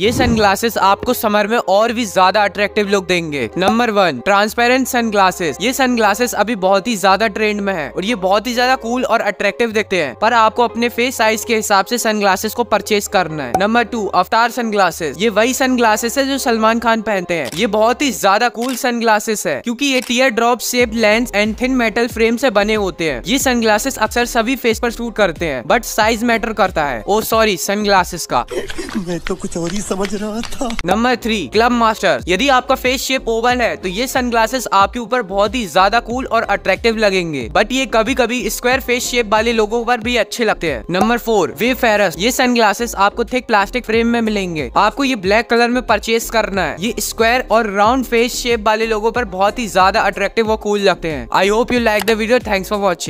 ये सनग्लासेस आपको समर में और भी ज्यादा अट्रैक्टिव लुक देंगे नंबर वन ट्रांसपेरेंट सनग्लासेस ये सनग्लासेस अभी बहुत ही ज्यादा ट्रेंड में है और ये बहुत ही ज्यादा कूल और अट्रैक्टिव देखते हैं पर आपको अपने फेस साइज के हिसाब से सनग्लासेस को परचेज करना है नंबर टू अवतार सनग्लासेस ये वही सनग्लासेस है जो सलमान खान पहनते हैं ये बहुत ही ज्यादा कूल सनग्लासेस है क्योंकि ये tear drop shape lens and thin metal frame से बने होते हैं ये सनग्लासेस अक्सर सभी फेस पर शूट करते हैं बट साइज मैटर करता है ओ सॉरी सनग्लासेस का मैं तो कुछ और ही समझ रहा था नंबर थ्री क्लब मास्टर यदि आपका फेस शेप ओवल है तो ये सनग्लासेस आपके ऊपर बहुत ही ज्यादा कूल और अट्रैक्टिव लगेंगे बट ये कभी कभी स्क्वायर फेस शेप वाले लोगों पर भी अच्छे लगते हैं नंबर फोर वे फेरस ये सनग्लासेस आपको थिक प्लास्टिक फ्रेम में मिलेंगे आपको ये ब्लैक कलर में परचेस करना है ये स्क्वायर और राउंड फेस शेप वाले लोगों पर बहुत ही ज्यादा अट्रैक्टिव और कूल लगते हैं I hope you like the video thanks for watching